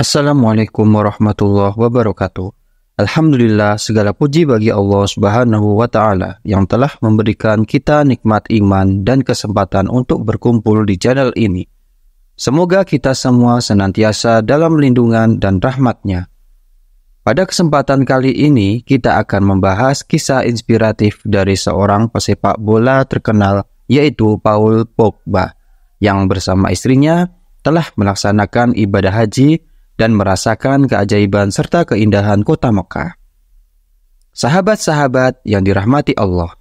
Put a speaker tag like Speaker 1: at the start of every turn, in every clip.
Speaker 1: Assalamualaikum warahmatullahi wabarakatuh. Alhamdulillah segala puji bagi Allah Subhanahu wa taala yang telah memberikan kita nikmat iman dan kesempatan untuk berkumpul di channel ini. Semoga kita semua senantiasa dalam lindungan dan rahmatnya. Pada kesempatan kali ini kita akan membahas kisah inspiratif dari seorang pesepak bola terkenal yaitu Paul Pogba yang bersama istrinya telah melaksanakan ibadah haji dan merasakan keajaiban serta keindahan kota Mekah. Sahabat-sahabat yang dirahmati Allah,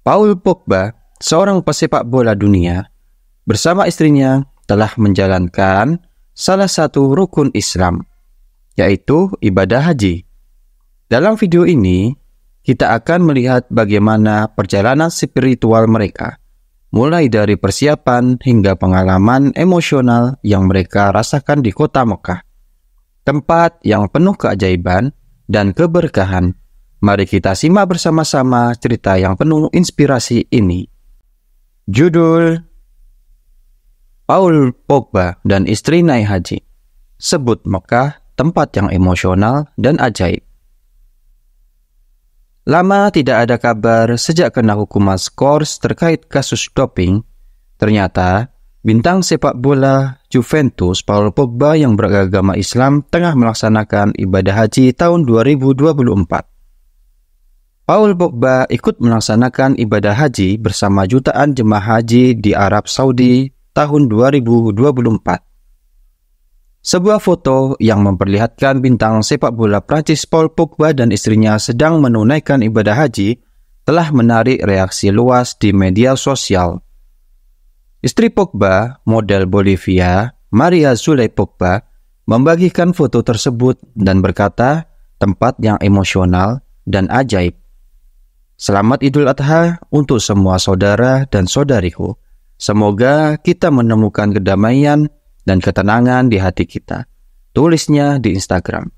Speaker 1: Paul Pogba, seorang pesepak bola dunia, bersama istrinya telah menjalankan salah satu rukun Islam, yaitu ibadah haji. Dalam video ini, kita akan melihat bagaimana perjalanan spiritual mereka, mulai dari persiapan hingga pengalaman emosional yang mereka rasakan di kota Mekah tempat yang penuh keajaiban dan keberkahan. Mari kita simak bersama-sama cerita yang penuh inspirasi ini. Judul Paul Pogba dan istri naik haji. Sebut Mekah tempat yang emosional dan ajaib. Lama tidak ada kabar sejak kena hukuman skors terkait kasus doping. Ternyata Bintang sepak bola Juventus Paul Pogba yang beragama Islam tengah melaksanakan ibadah haji tahun 2024. Paul Pogba ikut melaksanakan ibadah haji bersama jutaan jemaah haji di Arab Saudi tahun 2024. Sebuah foto yang memperlihatkan bintang sepak bola Prancis Paul Pogba dan istrinya sedang menunaikan ibadah haji telah menarik reaksi luas di media sosial. Istri Pogba, model Bolivia, Maria Zule Pogba, membagikan foto tersebut dan berkata, tempat yang emosional dan ajaib. Selamat Idul Adha untuk semua saudara dan saudariku. Semoga kita menemukan kedamaian dan ketenangan di hati kita. Tulisnya di Instagram.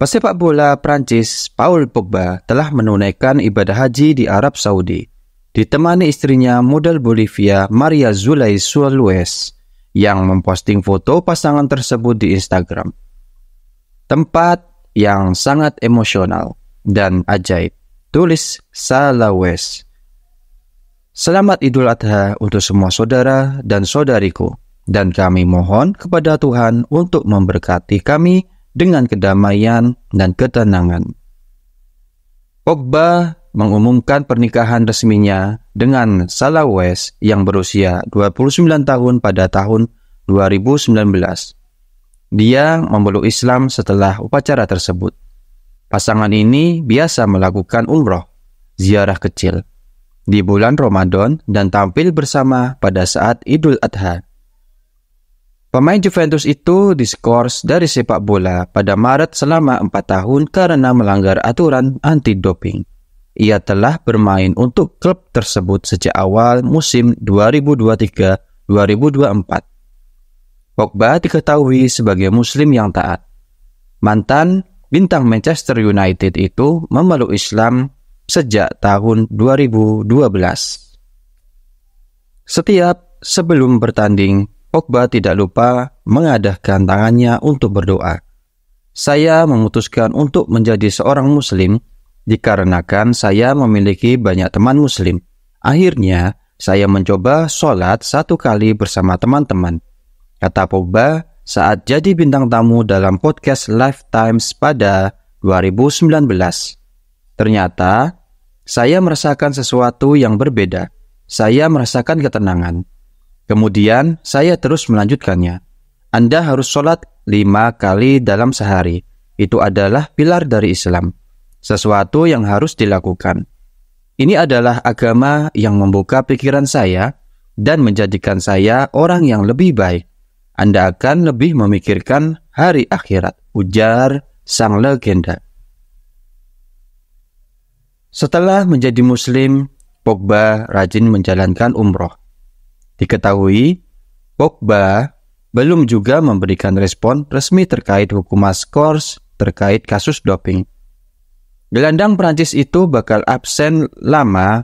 Speaker 1: Pesepak bola Prancis Paul Pogba telah menunaikan ibadah haji di Arab Saudi ditemani istrinya model Bolivia Maria Zulay Sualues yang memposting foto pasangan tersebut di Instagram. Tempat yang sangat emosional dan ajaib. Tulis Salawes. Selamat Idul Adha untuk semua saudara dan saudariku. Dan kami mohon kepada Tuhan untuk memberkati kami dengan kedamaian dan ketenangan. Pogba mengumumkan pernikahan resminya dengan Salawes yang berusia 29 tahun pada tahun 2019. Dia memeluk Islam setelah upacara tersebut. Pasangan ini biasa melakukan umroh, ziarah kecil, di bulan Ramadan dan tampil bersama pada saat Idul Adha. Pemain Juventus itu diskors dari sepak bola pada Maret selama 4 tahun karena melanggar aturan anti-doping ia telah bermain untuk klub tersebut sejak awal musim 2023-2024. Pogba diketahui sebagai muslim yang taat. Mantan bintang Manchester United itu memeluk Islam sejak tahun 2012. Setiap sebelum bertanding, Pogba tidak lupa mengadahkan tangannya untuk berdoa. Saya memutuskan untuk menjadi seorang muslim dikarenakan saya memiliki banyak teman muslim. Akhirnya, saya mencoba sholat satu kali bersama teman-teman. Kata Pogba saat jadi bintang tamu dalam podcast Lifetimes pada 2019. Ternyata, saya merasakan sesuatu yang berbeda. Saya merasakan ketenangan. Kemudian, saya terus melanjutkannya. Anda harus sholat lima kali dalam sehari. Itu adalah pilar dari Islam sesuatu yang harus dilakukan. Ini adalah agama yang membuka pikiran saya dan menjadikan saya orang yang lebih baik. Anda akan lebih memikirkan hari akhirat, ujar sang legenda. Setelah menjadi Muslim, Pogba rajin menjalankan umroh. Diketahui, Pogba belum juga memberikan respon resmi terkait hukuman skors terkait kasus doping. Gelandang Prancis itu bakal absen lama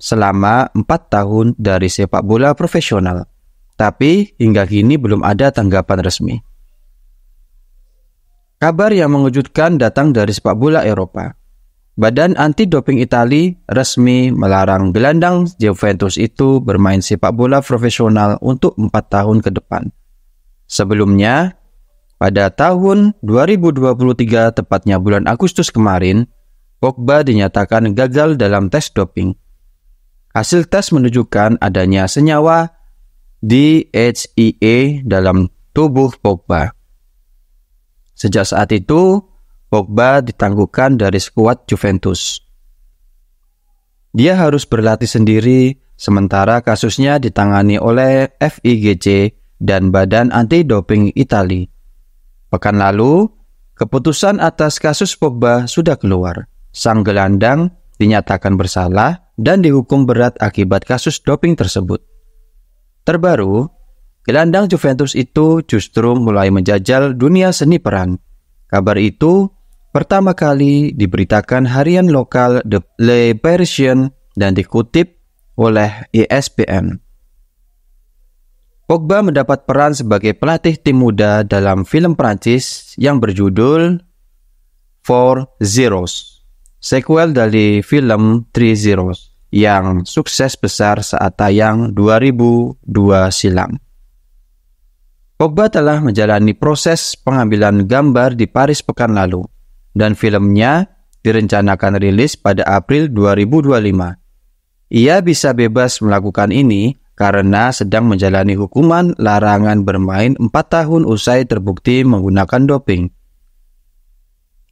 Speaker 1: selama 4 tahun dari sepak bola profesional. Tapi hingga kini belum ada tanggapan resmi. Kabar yang mengejutkan datang dari sepak bola Eropa. Badan Anti Doping Itali resmi melarang gelandang Juventus itu bermain sepak bola profesional untuk 4 tahun ke depan. Sebelumnya, pada tahun 2023, tepatnya bulan Agustus kemarin, Pogba dinyatakan gagal dalam tes doping. Hasil tes menunjukkan adanya senyawa DHEA dalam tubuh Pogba. Sejak saat itu, Pogba ditangguhkan dari skuad Juventus. Dia harus berlatih sendiri, sementara kasusnya ditangani oleh FIGC dan Badan Anti Doping Italia. Pekan lalu, keputusan atas kasus Pogba sudah keluar. Sang gelandang dinyatakan bersalah dan dihukum berat akibat kasus doping tersebut. Terbaru, gelandang Juventus itu justru mulai menjajal dunia seni peran. Kabar itu pertama kali diberitakan harian lokal The Le Parisien dan dikutip oleh ESPN. Pogba mendapat peran sebagai pelatih tim muda dalam film Prancis yang berjudul Four Zeros, sequel dari film Three Zeros yang sukses besar saat tayang 2002 silam. Pogba telah menjalani proses pengambilan gambar di Paris pekan lalu, dan filmnya direncanakan rilis pada April 2025. Ia bisa bebas melakukan ini karena sedang menjalani hukuman larangan bermain 4 tahun usai terbukti menggunakan doping.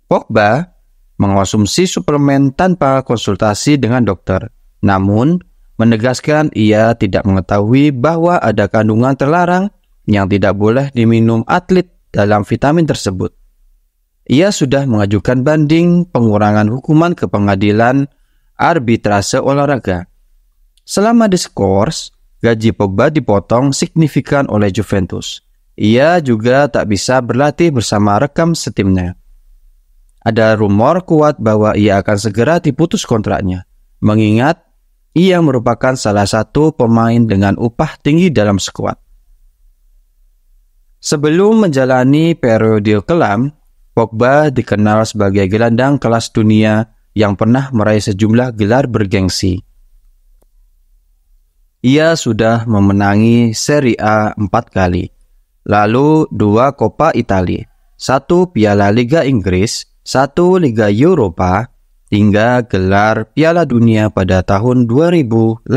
Speaker 1: Pogba mengonsumsi suplemen tanpa konsultasi dengan dokter, namun menegaskan ia tidak mengetahui bahwa ada kandungan terlarang yang tidak boleh diminum atlet dalam vitamin tersebut. Ia sudah mengajukan banding pengurangan hukuman ke pengadilan arbitrase olahraga. Selama diskurs, Gaji Pogba dipotong signifikan oleh Juventus. Ia juga tak bisa berlatih bersama rekam setimnya. Ada rumor kuat bahwa ia akan segera diputus kontraknya, mengingat ia merupakan salah satu pemain dengan upah tinggi dalam skuad. Sebelum menjalani periode kelam, Pogba dikenal sebagai gelandang kelas dunia yang pernah meraih sejumlah gelar bergengsi ia sudah memenangi Serie A empat kali. Lalu dua Coppa Italia, satu Piala Liga Inggris, satu Liga Eropa, hingga gelar Piala Dunia pada tahun 2018.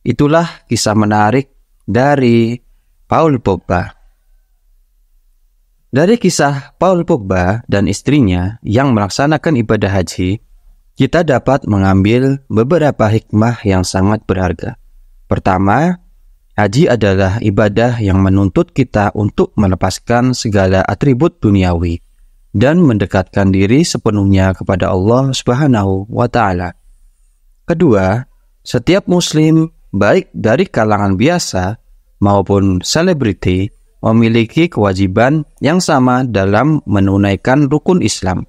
Speaker 1: Itulah kisah menarik dari Paul Pogba. Dari kisah Paul Pogba dan istrinya yang melaksanakan ibadah haji, kita dapat mengambil beberapa hikmah yang sangat berharga. Pertama, haji adalah ibadah yang menuntut kita untuk melepaskan segala atribut duniawi dan mendekatkan diri sepenuhnya kepada Allah Subhanahu wa taala. Kedua, setiap muslim baik dari kalangan biasa maupun selebriti memiliki kewajiban yang sama dalam menunaikan rukun Islam.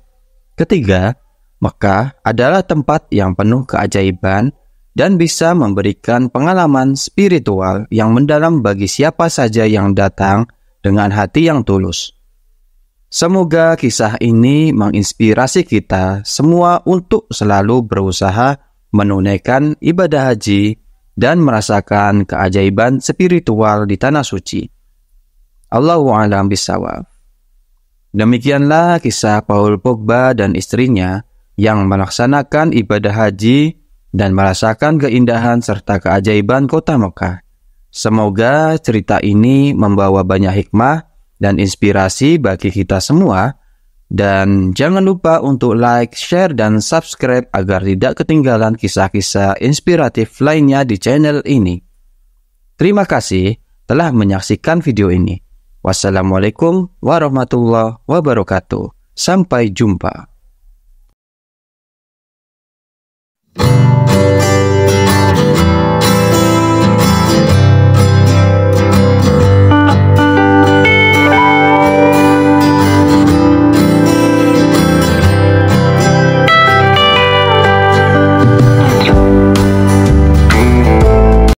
Speaker 1: Ketiga, Mekah adalah tempat yang penuh keajaiban dan bisa memberikan pengalaman spiritual yang mendalam bagi siapa saja yang datang dengan hati yang tulus. Semoga kisah ini menginspirasi kita semua untuk selalu berusaha menunaikan ibadah haji dan merasakan keajaiban spiritual di tanah suci. Allahu a'lam bishawab. Demikianlah kisah Paul Pogba dan istrinya yang melaksanakan ibadah haji dan merasakan keindahan serta keajaiban kota Mekah. Semoga cerita ini membawa banyak hikmah dan inspirasi bagi kita semua. Dan jangan lupa untuk like, share, dan subscribe agar tidak ketinggalan kisah-kisah inspiratif lainnya di channel ini. Terima kasih telah menyaksikan video ini. Wassalamualaikum warahmatullahi wabarakatuh. Sampai jumpa.